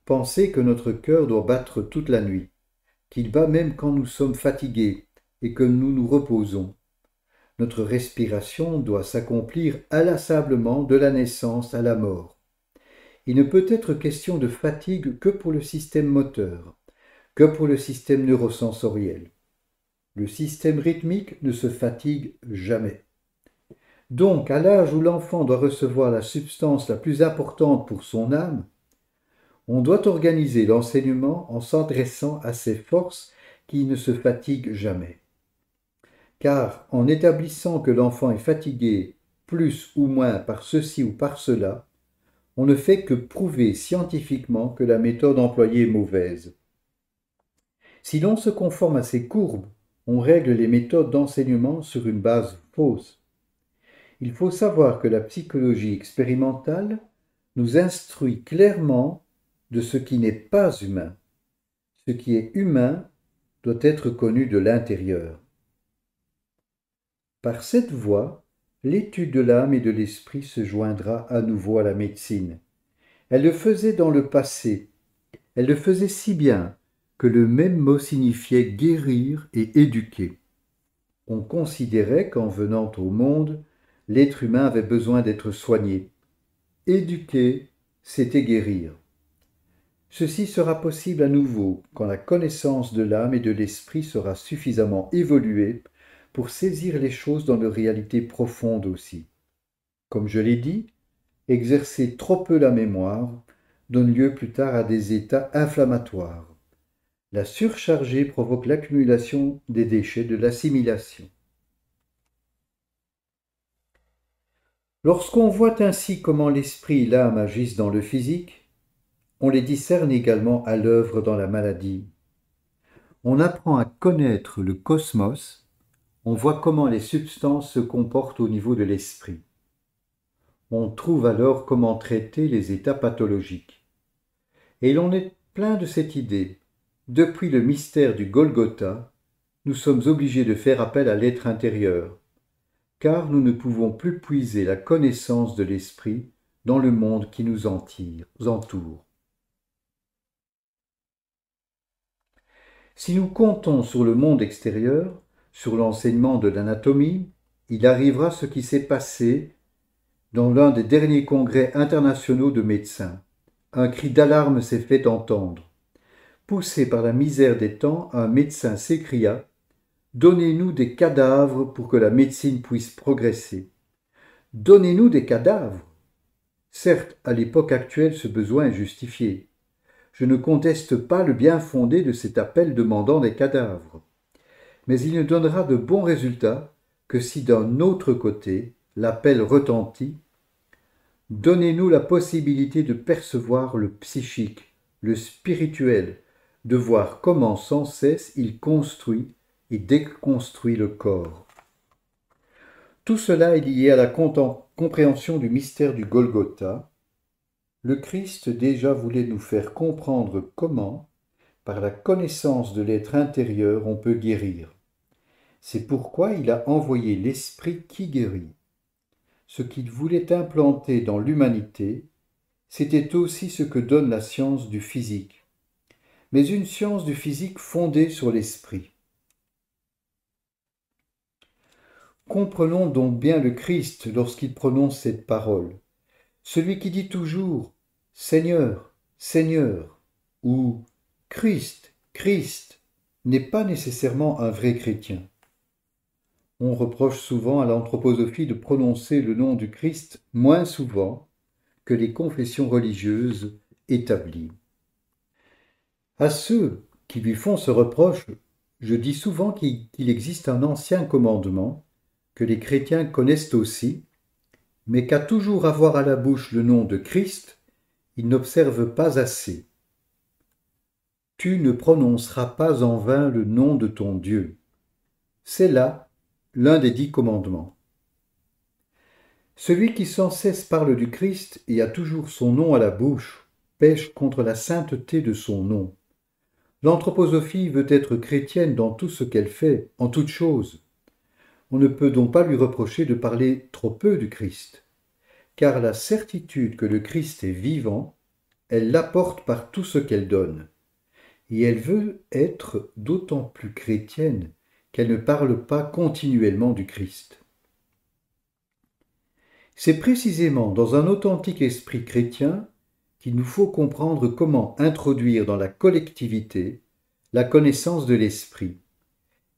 Pensez que notre cœur doit battre toute la nuit, qu'il bat même quand nous sommes fatigués et que nous nous reposons. Notre respiration doit s'accomplir inlassablement de la naissance à la mort. Il ne peut être question de fatigue que pour le système moteur, que pour le système neurosensoriel. Le système rythmique ne se fatigue jamais. Donc, à l'âge où l'enfant doit recevoir la substance la plus importante pour son âme, on doit organiser l'enseignement en s'adressant à ces forces qui ne se fatiguent jamais. Car en établissant que l'enfant est fatigué plus ou moins par ceci ou par cela, on ne fait que prouver scientifiquement que la méthode employée est mauvaise. Si l'on se conforme à ces courbes, on règle les méthodes d'enseignement sur une base fausse. Il faut savoir que la psychologie expérimentale nous instruit clairement de ce qui n'est pas humain. Ce qui est humain doit être connu de l'intérieur. Par cette voie, l'étude de l'âme et de l'esprit se joindra à nouveau à la médecine. Elle le faisait dans le passé. Elle le faisait si bien que le même mot signifiait guérir et éduquer. On considérait qu'en venant au monde, l'être humain avait besoin d'être soigné. Éduquer, c'était guérir. Ceci sera possible à nouveau quand la connaissance de l'âme et de l'esprit sera suffisamment évoluée pour saisir les choses dans leur réalité profonde aussi. Comme je l'ai dit, exercer trop peu la mémoire donne lieu plus tard à des états inflammatoires. La surchargée provoque l'accumulation des déchets de l'assimilation. Lorsqu'on voit ainsi comment l'esprit et l'âme agissent dans le physique, on les discerne également à l'œuvre dans la maladie. On apprend à connaître le cosmos, on voit comment les substances se comportent au niveau de l'esprit. On trouve alors comment traiter les états pathologiques. Et l'on est plein de cette idée depuis le mystère du Golgotha, nous sommes obligés de faire appel à l'être intérieur, car nous ne pouvons plus puiser la connaissance de l'esprit dans le monde qui nous entoure. Si nous comptons sur le monde extérieur, sur l'enseignement de l'anatomie, il arrivera ce qui s'est passé dans l'un des derniers congrès internationaux de médecins. Un cri d'alarme s'est fait entendre poussé par la misère des temps, un médecin s'écria Donnez-nous des cadavres pour que la médecine puisse progresser. Donnez-nous des cadavres Certes, à l'époque actuelle, ce besoin est justifié. Je ne conteste pas le bien fondé de cet appel demandant des cadavres. Mais il ne donnera de bons résultats que si d'un autre côté, l'appel retentit Donnez-nous la possibilité de percevoir le psychique, le spirituel, de voir comment sans cesse il construit et déconstruit le corps. Tout cela est lié à la compréhension du mystère du Golgotha. Le Christ déjà voulait nous faire comprendre comment, par la connaissance de l'être intérieur, on peut guérir. C'est pourquoi il a envoyé l'Esprit qui guérit. Ce qu'il voulait implanter dans l'humanité, c'était aussi ce que donne la science du physique mais une science du physique fondée sur l'esprit. Comprenons donc bien le Christ lorsqu'il prononce cette parole. Celui qui dit toujours Seigneur, Seigneur ou Christ, Christ n'est pas nécessairement un vrai chrétien. On reproche souvent à l'anthroposophie de prononcer le nom du Christ moins souvent que les confessions religieuses établies. À ceux qui lui font ce reproche, je dis souvent qu'il existe un ancien commandement, que les chrétiens connaissent aussi, mais qu'à toujours avoir à la bouche le nom de Christ, ils n'observent pas assez. Tu ne prononceras pas en vain le nom de ton Dieu. C'est là l'un des dix commandements. Celui qui sans cesse parle du Christ et a toujours son nom à la bouche pêche contre la sainteté de son nom. L'anthroposophie veut être chrétienne dans tout ce qu'elle fait, en toute chose. On ne peut donc pas lui reprocher de parler trop peu du Christ, car la certitude que le Christ est vivant, elle l'apporte par tout ce qu'elle donne. Et elle veut être d'autant plus chrétienne qu'elle ne parle pas continuellement du Christ. C'est précisément dans un authentique esprit chrétien qu'il nous faut comprendre comment introduire dans la collectivité la connaissance de l'esprit.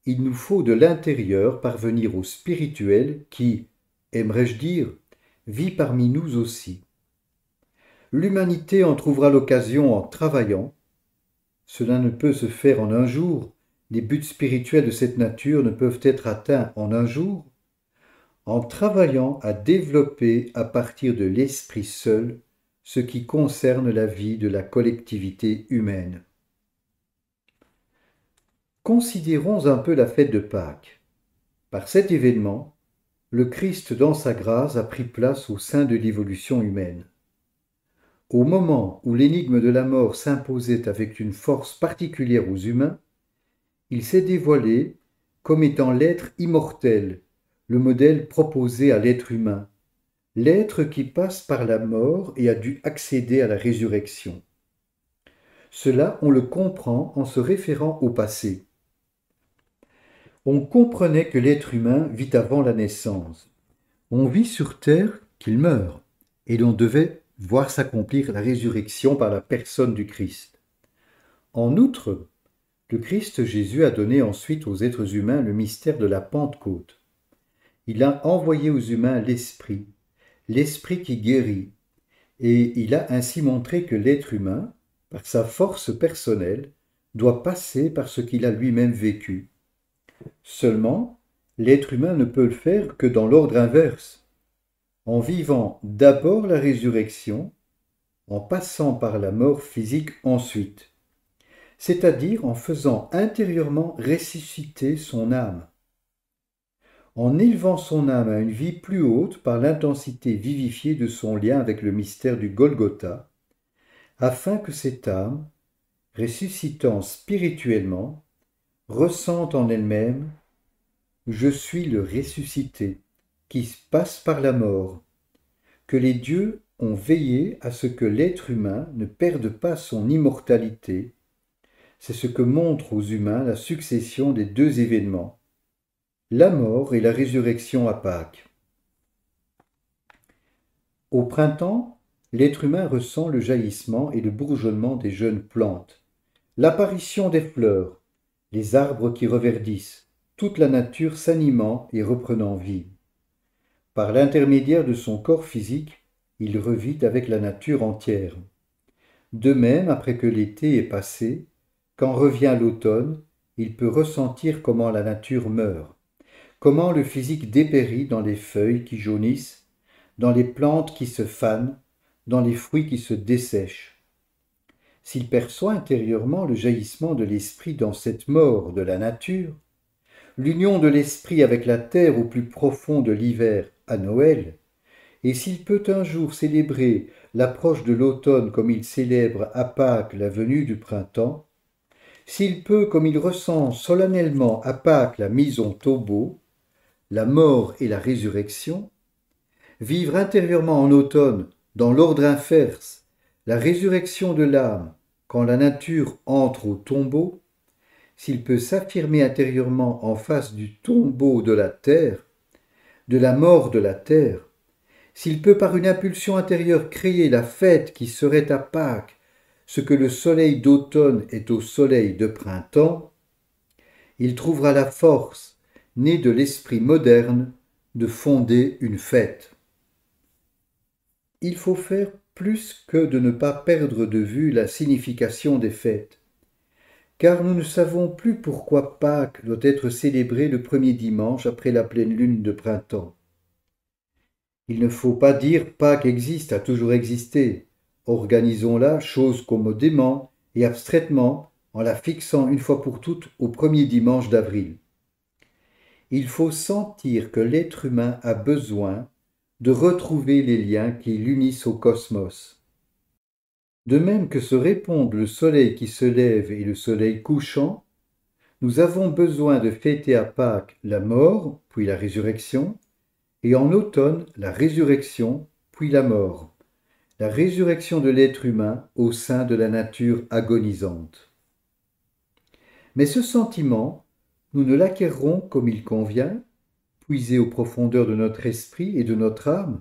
Il nous faut de l'intérieur parvenir au spirituel qui, aimerais-je dire, vit parmi nous aussi. L'humanité en trouvera l'occasion en travaillant. Cela ne peut se faire en un jour, les buts spirituels de cette nature ne peuvent être atteints en un jour, en travaillant à développer à partir de l'esprit seul ce qui concerne la vie de la collectivité humaine. Considérons un peu la fête de Pâques. Par cet événement, le Christ dans sa grâce a pris place au sein de l'évolution humaine. Au moment où l'énigme de la mort s'imposait avec une force particulière aux humains, il s'est dévoilé comme étant l'être immortel, le modèle proposé à l'être humain, l'être qui passe par la mort et a dû accéder à la résurrection. Cela, on le comprend en se référant au passé. On comprenait que l'être humain vit avant la naissance. On vit sur terre qu'il meurt, et l'on devait voir s'accomplir la résurrection par la personne du Christ. En outre, le Christ Jésus a donné ensuite aux êtres humains le mystère de la Pentecôte. Il a envoyé aux humains l'Esprit l'esprit qui guérit, et il a ainsi montré que l'être humain, par sa force personnelle, doit passer par ce qu'il a lui-même vécu. Seulement, l'être humain ne peut le faire que dans l'ordre inverse, en vivant d'abord la résurrection, en passant par la mort physique ensuite, c'est-à-dire en faisant intérieurement ressusciter son âme en élevant son âme à une vie plus haute par l'intensité vivifiée de son lien avec le mystère du Golgotha, afin que cette âme, ressuscitant spirituellement, ressente en elle-même ⁇ Je suis le ressuscité qui passe par la mort ⁇ que les dieux ont veillé à ce que l'être humain ne perde pas son immortalité. C'est ce que montre aux humains la succession des deux événements la mort et la résurrection à Pâques. Au printemps, l'être humain ressent le jaillissement et le bourgeonnement des jeunes plantes, l'apparition des fleurs, les arbres qui reverdissent, toute la nature s'animant et reprenant vie. Par l'intermédiaire de son corps physique, il revit avec la nature entière. De même, après que l'été est passé, quand revient l'automne, il peut ressentir comment la nature meurt Comment le physique dépérit dans les feuilles qui jaunissent, dans les plantes qui se fanent, dans les fruits qui se dessèchent. S'il perçoit intérieurement le jaillissement de l'esprit dans cette mort de la nature, l'union de l'esprit avec la terre au plus profond de l'hiver à Noël, et s'il peut un jour célébrer l'approche de l'automne comme il célèbre à Pâques la venue du printemps, s'il peut, comme il ressent solennellement à Pâques la mise en la mort et la résurrection, vivre intérieurement en automne, dans l'ordre inverse, la résurrection de l'âme quand la nature entre au tombeau, s'il peut s'affirmer intérieurement en face du tombeau de la terre, de la mort de la terre, s'il peut par une impulsion intérieure créer la fête qui serait à Pâques, ce que le soleil d'automne est au soleil de printemps, il trouvera la force né de l'esprit moderne, de fonder une fête. Il faut faire plus que de ne pas perdre de vue la signification des fêtes, car nous ne savons plus pourquoi Pâques doit être célébrée le premier dimanche après la pleine lune de printemps. Il ne faut pas dire Pâques existe, a toujours existé. Organisons-la, chose commodément et abstraitement, en la fixant une fois pour toutes au premier dimanche d'avril il faut sentir que l'être humain a besoin de retrouver les liens qui l'unissent au cosmos. De même que se répondent le soleil qui se lève et le soleil couchant, nous avons besoin de fêter à Pâques la mort, puis la résurrection, et en automne la résurrection, puis la mort, la résurrection de l'être humain au sein de la nature agonisante. Mais ce sentiment, nous ne l'acquerrons comme il convient, puisé aux profondeurs de notre esprit et de notre âme,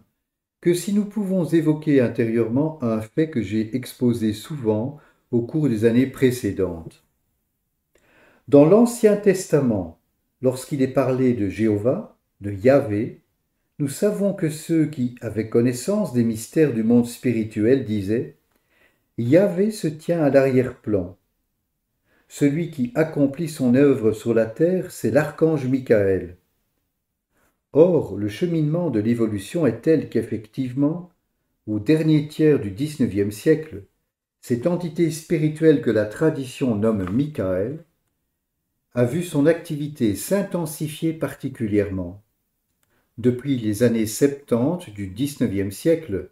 que si nous pouvons évoquer intérieurement un fait que j'ai exposé souvent au cours des années précédentes. Dans l'Ancien Testament, lorsqu'il est parlé de Jéhovah, de Yahvé, nous savons que ceux qui avaient connaissance des mystères du monde spirituel disaient Yahvé se tient à l'arrière-plan, celui qui accomplit son œuvre sur la terre, c'est l'archange Michael. Or, le cheminement de l'évolution est tel qu'effectivement, au dernier tiers du XIXe siècle, cette entité spirituelle que la tradition nomme Michael a vu son activité s'intensifier particulièrement. Depuis les années 70 du XIXe siècle,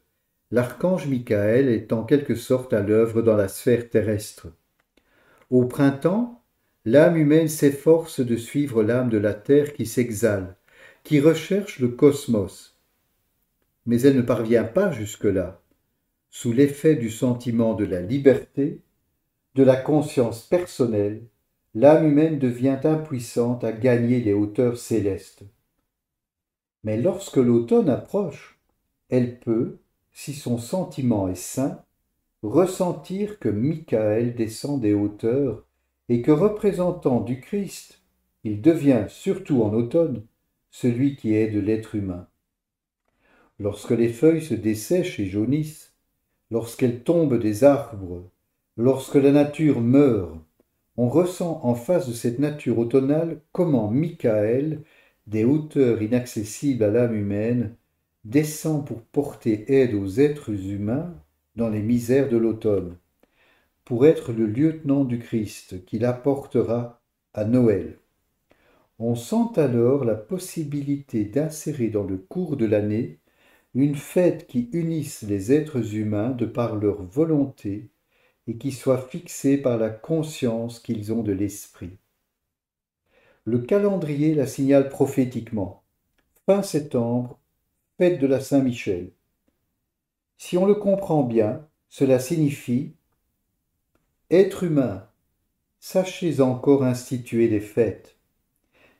l'archange Michael est en quelque sorte à l'œuvre dans la sphère terrestre. Au printemps, l'âme humaine s'efforce de suivre l'âme de la terre qui s'exhale, qui recherche le cosmos. Mais elle ne parvient pas jusque-là. Sous l'effet du sentiment de la liberté, de la conscience personnelle, l'âme humaine devient impuissante à gagner les hauteurs célestes. Mais lorsque l'automne approche, elle peut, si son sentiment est sain, ressentir que Michael descend des hauteurs et que représentant du Christ, il devient, surtout en automne, celui qui est de l'être humain. Lorsque les feuilles se dessèchent et jaunissent, lorsqu'elles tombent des arbres, lorsque la nature meurt, on ressent en face de cette nature automnale comment Michael, des hauteurs inaccessibles à l'âme humaine, descend pour porter aide aux êtres humains dans les misères de l'automne, pour être le lieutenant du Christ qu'il apportera à Noël. On sent alors la possibilité d'insérer dans le cours de l'année une fête qui unisse les êtres humains de par leur volonté et qui soit fixée par la conscience qu'ils ont de l'esprit. Le calendrier la signale prophétiquement. Fin septembre, fête de la Saint-Michel. Si on le comprend bien, cela signifie être humain, sachez encore instituer des fêtes.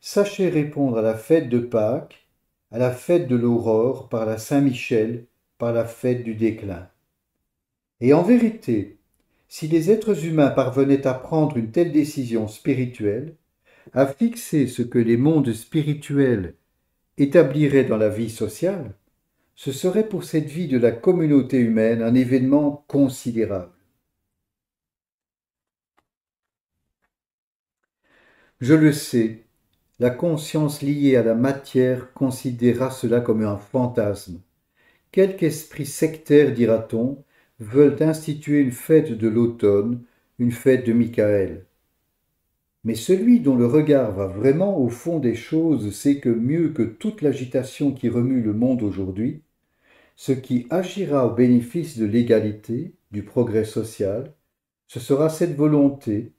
Sachez répondre à la fête de Pâques, à la fête de l'aurore par la Saint-Michel, par la fête du déclin. Et en vérité, si les êtres humains parvenaient à prendre une telle décision spirituelle, à fixer ce que les mondes spirituels établiraient dans la vie sociale, ce serait pour cette vie de la communauté humaine un événement considérable. Je le sais, la conscience liée à la matière considérera cela comme un fantasme. Quelque esprit sectaire, dira-t-on, veulent instituer une fête de l'automne, une fête de Michael. Mais celui dont le regard va vraiment au fond des choses sait que mieux que toute l'agitation qui remue le monde aujourd'hui, ce qui agira au bénéfice de l'égalité, du progrès social, ce sera cette volonté,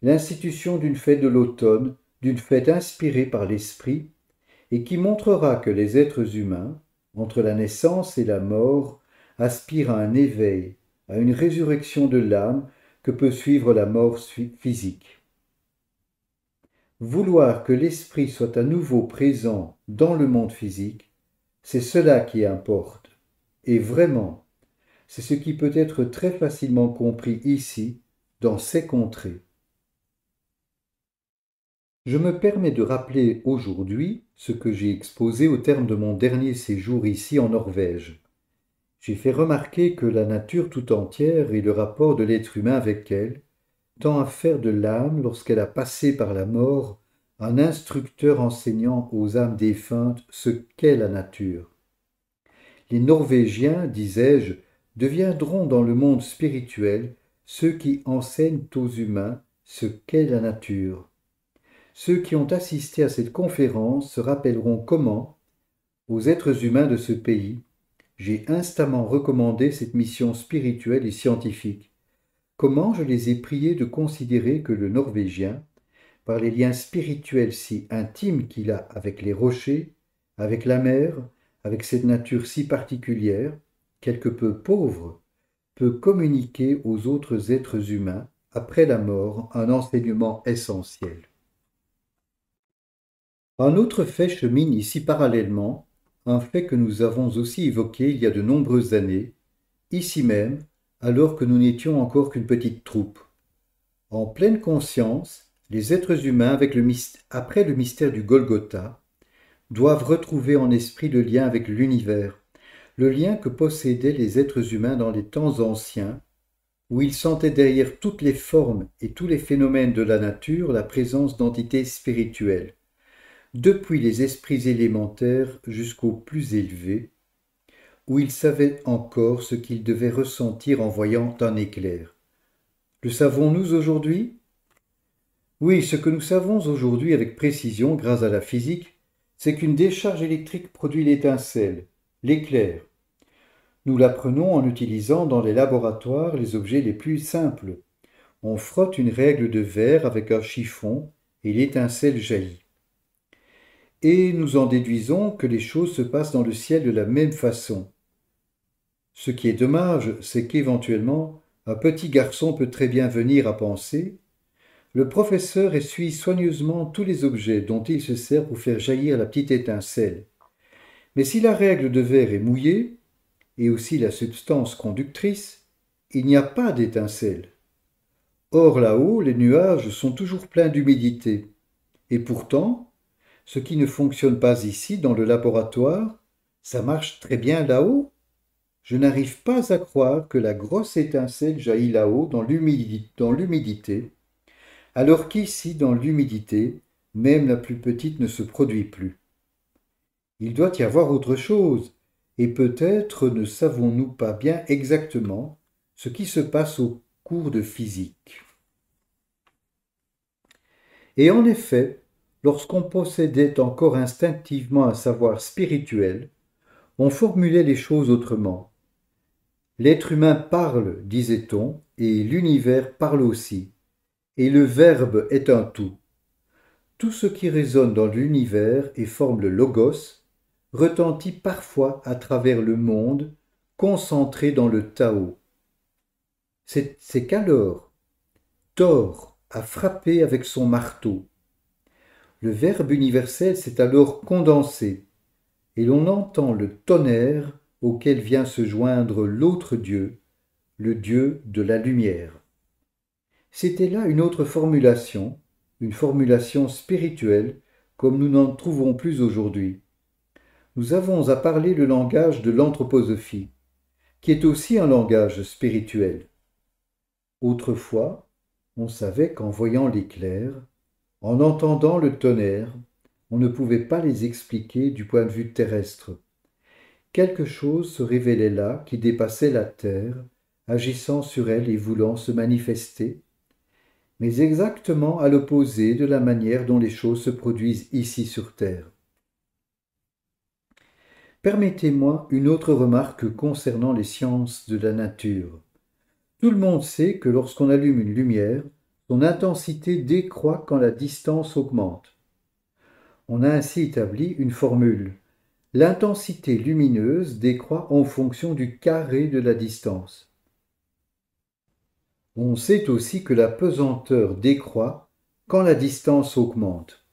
l'institution d'une fête de l'automne, d'une fête inspirée par l'esprit, et qui montrera que les êtres humains, entre la naissance et la mort, aspirent à un éveil, à une résurrection de l'âme que peut suivre la mort physique. Vouloir que l'esprit soit à nouveau présent dans le monde physique, c'est cela qui importe et vraiment. C'est ce qui peut être très facilement compris ici, dans ces contrées. Je me permets de rappeler aujourd'hui ce que j'ai exposé au terme de mon dernier séjour ici en Norvège. J'ai fait remarquer que la nature tout entière et le rapport de l'être humain avec elle tend à faire de l'âme, lorsqu'elle a passé par la mort, un instructeur enseignant aux âmes défuntes ce qu'est la nature, les Norvégiens, disais-je, deviendront dans le monde spirituel ceux qui enseignent aux humains ce qu'est la nature. Ceux qui ont assisté à cette conférence se rappelleront comment, aux êtres humains de ce pays, j'ai instamment recommandé cette mission spirituelle et scientifique. Comment je les ai priés de considérer que le Norvégien, par les liens spirituels si intimes qu'il a avec les rochers, avec la mer, avec cette nature si particulière, quelque peu pauvre, peut communiquer aux autres êtres humains, après la mort, un enseignement essentiel. Un autre fait chemine ici parallèlement, un fait que nous avons aussi évoqué il y a de nombreuses années, ici même, alors que nous n'étions encore qu'une petite troupe. En pleine conscience, les êtres humains, avec le après le mystère du Golgotha, doivent retrouver en esprit le lien avec l'univers, le lien que possédaient les êtres humains dans les temps anciens, où ils sentaient derrière toutes les formes et tous les phénomènes de la nature la présence d'entités spirituelles, depuis les esprits élémentaires jusqu'aux plus élevés, où ils savaient encore ce qu'ils devaient ressentir en voyant un éclair. Le savons-nous aujourd'hui Oui, ce que nous savons aujourd'hui avec précision grâce à la physique, c'est qu'une décharge électrique produit l'étincelle, l'éclair. Nous l'apprenons en utilisant dans les laboratoires les objets les plus simples. On frotte une règle de verre avec un chiffon et l'étincelle jaillit. Et nous en déduisons que les choses se passent dans le ciel de la même façon. Ce qui est dommage, c'est qu'éventuellement, un petit garçon peut très bien venir à penser le professeur essuie soigneusement tous les objets dont il se sert pour faire jaillir la petite étincelle. Mais si la règle de verre est mouillée, et aussi la substance conductrice, il n'y a pas d'étincelle. Or là-haut, les nuages sont toujours pleins d'humidité. Et pourtant, ce qui ne fonctionne pas ici dans le laboratoire, ça marche très bien là-haut. Je n'arrive pas à croire que la grosse étincelle jaillit là-haut dans l'humidité alors qu'ici, dans l'humidité, même la plus petite ne se produit plus. Il doit y avoir autre chose, et peut-être ne savons-nous pas bien exactement ce qui se passe au cours de physique. Et en effet, lorsqu'on possédait encore instinctivement un savoir spirituel, on formulait les choses autrement. L'être humain parle, disait-on, et l'univers parle aussi et le Verbe est un tout. Tout ce qui résonne dans l'univers et forme le Logos retentit parfois à travers le monde, concentré dans le Tao. C'est qu'alors Thor a frappé avec son marteau. Le Verbe universel s'est alors condensé, et l'on entend le tonnerre auquel vient se joindre l'autre Dieu, le Dieu de la lumière. C'était là une autre formulation, une formulation spirituelle, comme nous n'en trouvons plus aujourd'hui. Nous avons à parler le langage de l'anthroposophie, qui est aussi un langage spirituel. Autrefois, on savait qu'en voyant l'éclair, en entendant le tonnerre, on ne pouvait pas les expliquer du point de vue terrestre. Quelque chose se révélait là qui dépassait la terre, agissant sur elle et voulant se manifester, mais exactement à l'opposé de la manière dont les choses se produisent ici sur Terre. Permettez-moi une autre remarque concernant les sciences de la nature. Tout le monde sait que lorsqu'on allume une lumière, son intensité décroît quand la distance augmente. On a ainsi établi une formule. L'intensité lumineuse décroît en fonction du carré de la distance. On sait aussi que la pesanteur décroît quand la distance augmente.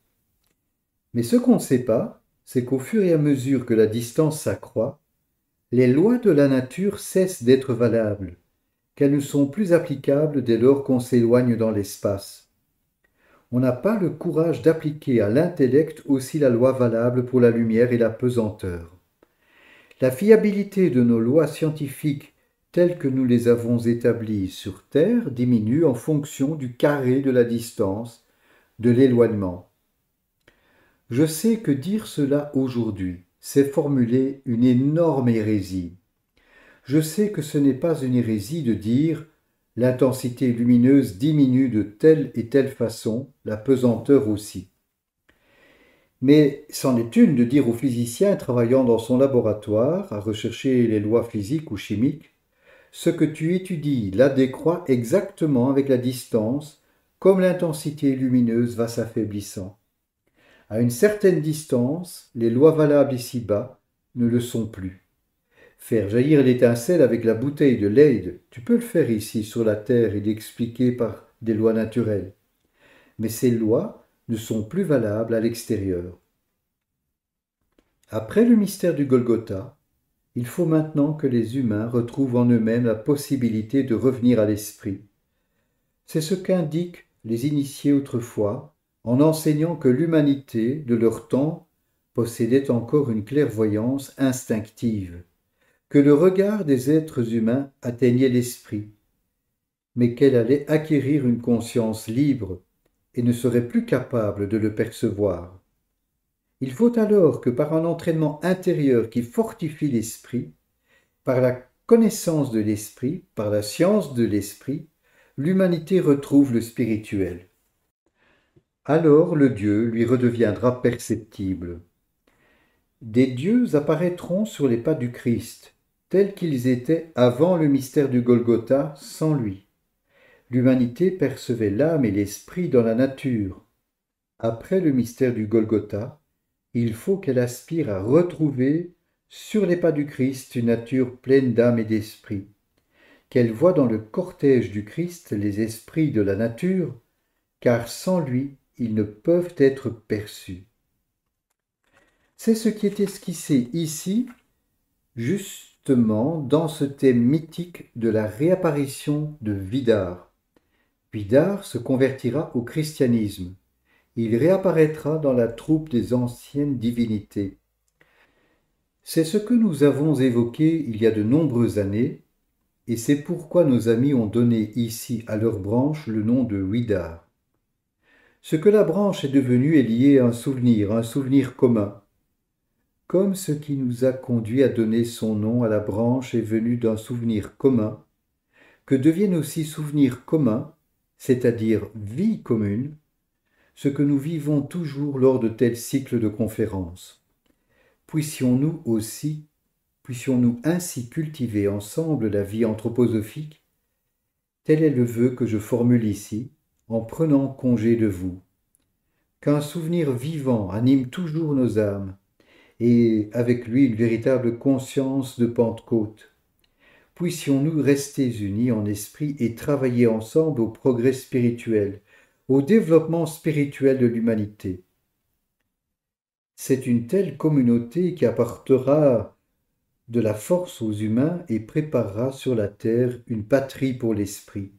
Mais ce qu'on ne sait pas, c'est qu'au fur et à mesure que la distance s'accroît, les lois de la nature cessent d'être valables, qu'elles ne sont plus applicables dès lors qu'on s'éloigne dans l'espace. On n'a pas le courage d'appliquer à l'intellect aussi la loi valable pour la lumière et la pesanteur. La fiabilité de nos lois scientifiques tels que nous les avons établis sur Terre diminuent en fonction du carré de la distance, de l'éloignement. Je sais que dire cela aujourd'hui, c'est formuler une énorme hérésie. Je sais que ce n'est pas une hérésie de dire l'intensité lumineuse diminue de telle et telle façon, la pesanteur aussi. Mais c'en est une de dire au physicien travaillant dans son laboratoire à rechercher les lois physiques ou chimiques ce que tu étudies la décroît exactement avec la distance, comme l'intensité lumineuse va s'affaiblissant. À une certaine distance, les lois valables ici-bas ne le sont plus. Faire jaillir l'étincelle avec la bouteille de Leyde, tu peux le faire ici sur la Terre et l'expliquer par des lois naturelles. Mais ces lois ne sont plus valables à l'extérieur. Après le mystère du Golgotha, il faut maintenant que les humains retrouvent en eux-mêmes la possibilité de revenir à l'esprit. C'est ce qu'indiquent les initiés autrefois en enseignant que l'humanité de leur temps possédait encore une clairvoyance instinctive, que le regard des êtres humains atteignait l'esprit, mais qu'elle allait acquérir une conscience libre et ne serait plus capable de le percevoir. Il faut alors que par un entraînement intérieur qui fortifie l'esprit, par la connaissance de l'esprit, par la science de l'esprit, l'humanité retrouve le spirituel. Alors le Dieu lui redeviendra perceptible. Des dieux apparaîtront sur les pas du Christ, tels qu'ils étaient avant le mystère du Golgotha sans lui. L'humanité percevait l'âme et l'esprit dans la nature. Après le mystère du Golgotha, il faut qu'elle aspire à retrouver sur les pas du Christ une nature pleine d'âme et d'esprit, qu'elle voit dans le cortège du Christ les esprits de la nature, car sans lui ils ne peuvent être perçus. C'est ce qui est esquissé ici, justement dans ce thème mythique de la réapparition de Vidar. Vidar se convertira au christianisme il réapparaîtra dans la troupe des anciennes divinités. C'est ce que nous avons évoqué il y a de nombreuses années, et c'est pourquoi nos amis ont donné ici à leur branche le nom de Widar. Ce que la branche est devenue est lié à un souvenir, un souvenir commun. Comme ce qui nous a conduit à donner son nom à la branche est venu d'un souvenir commun, que deviennent aussi souvenirs communs, c'est-à-dire vie commune, ce que nous vivons toujours lors de tels cycles de conférences. Puissions-nous aussi, puissions-nous ainsi cultiver ensemble la vie anthroposophique Tel est le vœu que je formule ici, en prenant congé de vous. Qu'un souvenir vivant anime toujours nos âmes, et avec lui une véritable conscience de Pentecôte. Puissions-nous rester unis en esprit et travailler ensemble au progrès spirituel, au développement spirituel de l'humanité. C'est une telle communauté qui apportera de la force aux humains et préparera sur la terre une patrie pour l'esprit.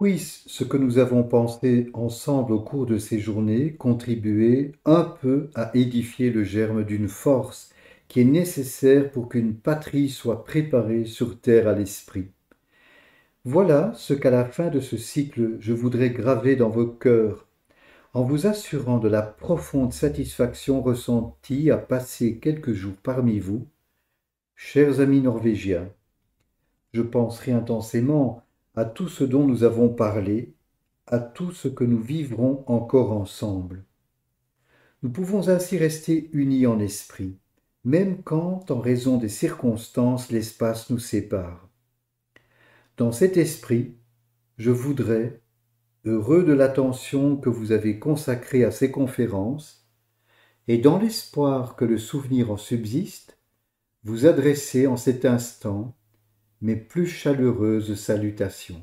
Puisse ce que nous avons pensé ensemble au cours de ces journées contribuer un peu à édifier le germe d'une force qui est nécessaire pour qu'une patrie soit préparée sur terre à l'esprit. Voilà ce qu'à la fin de ce cycle je voudrais graver dans vos cœurs, en vous assurant de la profonde satisfaction ressentie à passer quelques jours parmi vous, chers amis norvégiens. Je penserai intensément à tout ce dont nous avons parlé, à tout ce que nous vivrons encore ensemble. Nous pouvons ainsi rester unis en esprit, même quand, en raison des circonstances, l'espace nous sépare. Dans cet esprit, je voudrais, heureux de l'attention que vous avez consacrée à ces conférences, et dans l'espoir que le souvenir en subsiste, vous adresser en cet instant mes plus chaleureuses salutations.